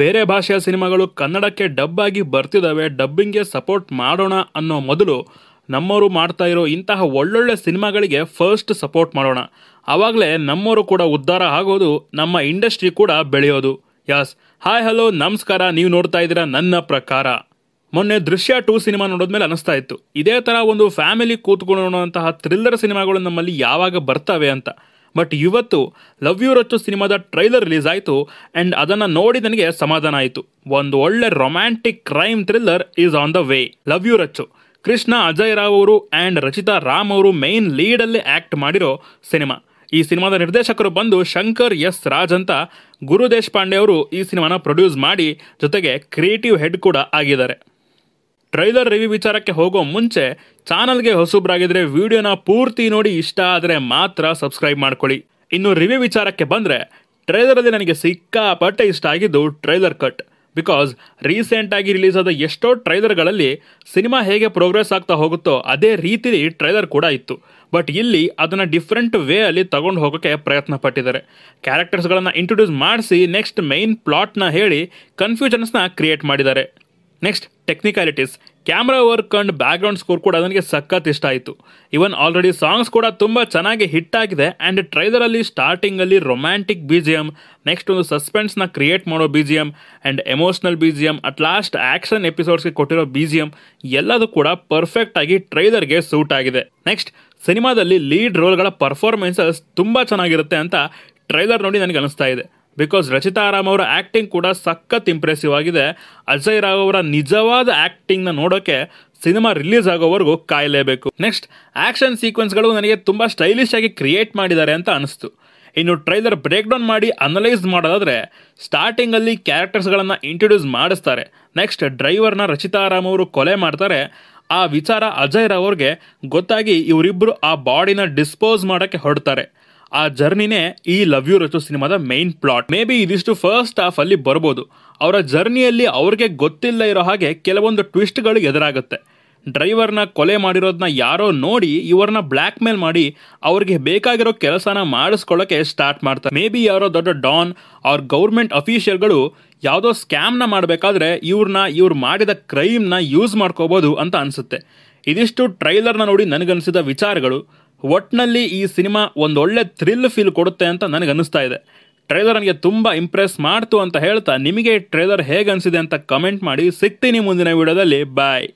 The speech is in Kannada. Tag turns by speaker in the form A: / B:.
A: ಬೇರೆ ಭಾಷೆಯ ಸಿನಿಮಾಗಳು ಕನ್ನಡಕ್ಕೆ ಡಬ್ ಆಗಿ ಬರ್ತಿದ್ದಾವೆ ಡಬ್ಬಿಂಗ್ಗೆ ಸಪೋರ್ಟ್ ಮಾಡೋಣ ಅನ್ನೋ ಮೊದಲು ನಮ್ಮವರು ಮಾಡ್ತಾ ಇರೋ ಇಂತಹ ಒಳ್ಳೊಳ್ಳೆ ಸಿನಿಮಾಗಳಿಗೆ ಫಸ್ಟ್ ಸಪೋರ್ಟ್ ಮಾಡೋಣ ಆವಾಗಲೇ ನಮ್ಮವರು ಕೂಡ ಉದ್ಧಾರ ಆಗೋದು ನಮ್ಮ ಇಂಡಸ್ಟ್ರಿ ಕೂಡ ಬೆಳೆಯೋದು ಯಾಸ್ ಹಾಯ್ ಹಲೋ ನಮಸ್ಕಾರ ನೀವು ನೋಡ್ತಾ ಇದ್ದೀರಾ ನನ್ನ ಪ್ರಕಾರ ಮೊನ್ನೆ ದೃಶ್ಯ ಟೂ ಸಿನಿಮಾ ನೋಡೋದ್ಮೇಲೆ ಅನಿಸ್ತಾ ಇತ್ತು ಇದೇ ಥರ ಒಂದು ಫ್ಯಾಮಿಲಿ ನೋಡುವಂತಹ ಥ್ರಿಲ್ಲರ್ ಸಿನಿಮಾಗಳು ನಮ್ಮಲ್ಲಿ ಯಾವಾಗ ಬರ್ತವೆ ಅಂತ ಬಟ್ ಇವತ್ತು ಲವ್ ಯು ರಚ್ಚು ಸಿನಿಮಾದ ಟ್ರೈಲರ್ ರಿಲೀಸ್ ಆಯಿತು ಆ್ಯಂಡ್ ಅದನ್ನು ನೋಡಿ ನನಗೆ ಸಮಾಧಾನ ಆಯಿತು ಒಂದು ಒಳ್ಳೆ romantic crime thriller is on the way love you Rachchu Krishna Ajay Rao ಅವರು ಆ್ಯಂಡ್ ರಚಿತಾ ರಾಮ್ ಅವರು ಮೇನ್ ಲೀಡಲ್ಲಿ ಆ್ಯಕ್ಟ್ ಮಾಡಿರೋ ಸಿನಿಮಾ ಈ ಸಿನಿಮಾದ ನಿರ್ದೇಶಕರು ಬಂದು ಶಂಕರ್ ಎಸ್ ರಾಜ್ ಅಂತ ಗುರು ದೇಶಪಾಂಡೆ ಅವರು ಈ ಸಿನಿಮಾನ ಪ್ರೊಡ್ಯೂಸ್ ಮಾಡಿ ಜೊತೆಗೆ ಕ್ರಿಯೇಟಿವ್ ಹೆಡ್ ಕೂಡ ಆಗಿದ್ದಾರೆ ಟ್ರೈಲರ್ ರಿವ್ಯೂ ವಿಚಾರಕ್ಕೆ ಹೋಗೋ ಮುಂಚೆ ಚಾನಲ್ಗೆ ಹೊಸಬ್ರಾಗಿದ್ರೆ ವಿಡಿಯೋನ ಪೂರ್ತಿ ನೋಡಿ ಇಷ್ಟ ಆದರೆ ಮಾತ್ರ ಸಬ್ಸ್ಕ್ರೈಬ್ ಮಾಡ್ಕೊಳ್ಳಿ ಇನ್ನು ರಿವ್ಯೂ ವಿಚಾರಕ್ಕೆ ಬಂದರೆ ಟ್ರೈಲರಲ್ಲಿ ನನಗೆ ಸಿಕ್ಕಾಪಟ್ಟೆ ಇಷ್ಟ ಆಗಿದ್ದು ಟ್ರೈಲರ್ ಕಟ್ ಬಿಕಾಸ್ ರೀಸೆಂಟಾಗಿ ರಿಲೀಸ್ ಆದ ಎಷ್ಟೋ ಟ್ರೈಲರ್ಗಳಲ್ಲಿ ಸಿನಿಮಾ ಹೇಗೆ ಪ್ರೋಗ್ರೆಸ್ ಆಗ್ತಾ ಹೋಗುತ್ತೋ ಅದೇ ರೀತಿಲಿ ಟ್ರೈಲರ್ ಕೂಡ ಇತ್ತು ಬಟ್ ಇಲ್ಲಿ ಅದನ್ನು ಡಿಫ್ರೆಂಟ್ ವೇ ಅಲ್ಲಿ ತಗೊಂಡು ಹೋಗೋಕ್ಕೆ ಪ್ರಯತ್ನ ಪಟ್ಟಿದ್ದಾರೆ ಕ್ಯಾರೆಕ್ಟರ್ಸ್ಗಳನ್ನು ಇಂಟ್ರೊಡ್ಯೂಸ್ ಮಾಡಿಸಿ ನೆಕ್ಸ್ಟ್ ಮೈನ್ ಪ್ಲಾಟ್ನ ಹೇಳಿ ಕನ್ಫ್ಯೂಷನ್ಸ್ನ ಕ್ರಿಯೇಟ್ ಮಾಡಿದ್ದಾರೆ next technicalities camera work and background score ಕೂಡ ನನಗೆ ಸಖತ್ ಇಷ್ಟ ಆಯಿತು ಇವನ್ ಆಲ್ರೆಡಿ ಸಾಂಗ್ಸ್ ಕೂಡ ತುಂಬ ಚೆನ್ನಾಗಿ ಹಿಟ್ ಆಗಿದೆ ಆ್ಯಂಡ್ ಟ್ರೈಲರಲ್ಲಿ ಸ್ಟಾರ್ಟಿಂಗಲ್ಲಿ romantic B G M next ಒಂದು ಸಸ್ಪೆನ್ಸ್ನ ಕ್ರಿಯೇಟ್ ಮಾಡೋ B G M and emotional B G M at last action ಎಪಿಸೋಡ್ಸ್ಗೆ ಕೊಟ್ಟಿರೋ ಬಿ ಜಿ ಎಮ್ ಎಲ್ಲದೂ ಕೂಡ ಪರ್ಫೆಕ್ಟಾಗಿ ಟ್ರೈಲರ್ಗೆ ಸೂಟ್ ಆಗಿದೆ ನೆಕ್ಸ್ಟ್ ಸಿನಿಮಾದಲ್ಲಿ ಲೀಡ್ ರೋಲ್ಗಳ ಪರ್ಫಾರ್ಮೆನ್ಸಸ್ ತುಂಬ ಚೆನ್ನಾಗಿರುತ್ತೆ ಅಂತ ಟ್ರೈಲರ್ ನೋಡಿ ನನಗೆ ಅನಿಸ್ತಾ ಇದೆ ಬಿಕಾಸ್ ರಚಿತಾ ರಾಮ್ ಅವರ ಆ್ಯಕ್ಟಿಂಗ್ ಕೂಡ ಸಖತ್ ಇಂಪ್ರೆಸಿವ್ ಆಗಿದೆ ಅಜಯ್ ರಾವ್ ಅವರ ನಿಜವಾದ ಆ್ಯಕ್ಟಿಂಗ್ನ ನೋಡೋಕ್ಕೆ ಸಿನಿಮಾ ರಿಲೀಸ್ ಆಗೋವರೆಗೂ ಕಾಯಲೇಬೇಕು ನೆಕ್ಸ್ಟ್ ಆ್ಯಕ್ಷನ್ ಸೀಕ್ವೆನ್ಸ್ಗಳು ನನಗೆ ತುಂಬ ಸ್ಟೈಲಿಶ್ ಆಗಿ ಕ್ರಿಯೇಟ್ ಮಾಡಿದ್ದಾರೆ ಅಂತ ಅನಿಸ್ತು ಇನ್ನು ಟ್ರೈಲರ್ ಬ್ರೇಕ್ ಡೌನ್ ಮಾಡಿ ಅನಲೈಸ್ ಮಾಡೋದಾದರೆ ಸ್ಟಾರ್ಟಿಂಗಲ್ಲಿ ಕ್ಯಾರೆಕ್ಟರ್ಸ್ಗಳನ್ನು ಇಂಟ್ರೊಡ್ಯೂಸ್ ಮಾಡಿಸ್ತಾರೆ ನೆಕ್ಸ್ಟ್ ಡ್ರೈವರ್ನ ರಚಿತಾ ರಾಮ್ ಅವರು ಕೊಲೆ ಮಾಡ್ತಾರೆ ಆ ವಿಚಾರ ಅಜಯ್ ರಾವ್ ಅವ್ರಿಗೆ ಗೊತ್ತಾಗಿ ಇವರಿಬ್ಬರು ಆ ಬಾಡಿನ ಡಿಸ್ಪೋಸ್ ಮಾಡೋಕ್ಕೆ ಹೊಡ್ತಾರೆ ಆ ಜರ್ನಿನೇ ಈ ಲವ್ ಯು ರಚು ಸಿನಿಮಾದ ಮೈನ್ ಪ್ಲಾಟ್ ಮೇ ಬಿ ಇದಿಷ್ಟು ಫಸ್ಟ್ ಹಾಫ್ ಅಲ್ಲಿ ಬರ್ಬೋದು ಅವರ ಜರ್ನಿಯಲ್ಲಿ ಅವ್ರಿಗೆ ಗೊತ್ತಿಲ್ಲ ಇರೋ ಹಾಗೆ ಕೆಲವೊಂದು ಟ್ವಿಸ್ಟ್ಗಳು ಎದುರಾಗುತ್ತೆ ಡ್ರೈವರ್ನ ಕೊಲೆ ಮಾಡಿರೋದನ್ನ ಯಾರೋ ನೋಡಿ ಇವ್ರನ್ನ ಬ್ಲ್ಯಾಕ್ ಮೇಲ್ ಮಾಡಿ ಅವ್ರಿಗೆ ಬೇಕಾಗಿರೋ ಕೆಲಸನ ಮಾಡಿಸ್ಕೊಳ್ಳೋಕೆ ಸ್ಟಾರ್ಟ್ ಮಾಡ್ತಾರೆ ಮೇ ಬಿ ಯಾರೋ ದೊಡ್ಡ ಡಾನ್ ಅವ್ರ ಗೌರ್ಮೆಂಟ್ ಅಫೀಷಿಯಲ್ಗಳು ಯಾವುದೋ ಸ್ಕ್ಯಾಮ್ನ ಮಾಡಬೇಕಾದ್ರೆ ಇವ್ರನ್ನ ಇವ್ರು ಮಾಡಿದ ಕ್ರೈಮ್ನ ಯೂಸ್ ಮಾಡ್ಕೋಬೋದು ಅಂತ ಅನಿಸುತ್ತೆ ಇದಿಷ್ಟು ಟ್ರೈಲರ್ನ ನೋಡಿ ನನಗನ್ಸಿದ ವಿಚಾರಗಳು ಒಟ್ನಲ್ಲಿ ಈ ಸಿನಿಮಾ ಒಂದೊಳ್ಳೆ ಥ್ರಿಲ್ ಫೀಲ್ ಕೊಡುತ್ತೆ ಅಂತ ನನಗೆ ಅನ್ನಿಸ್ತಾ ಇದೆ ಟ್ರೈಲರ್ ನನಗೆ ತುಂಬ ಇಂಪ್ರೆಸ್ ಮಾಡ್ತು ಅಂತ ಹೇಳ್ತಾ ನಿಮಗೆ ಟ್ರೈಲರ್ ಹೇಗೆ ಅನಿಸಿದೆ ಅಂತ ಕಮೆಂಟ್ ಮಾಡಿ ಸಿಗ್ತೀನಿ ಮುಂದಿನ ವಿಡಿಯೋದಲ್ಲಿ ಬಾಯ್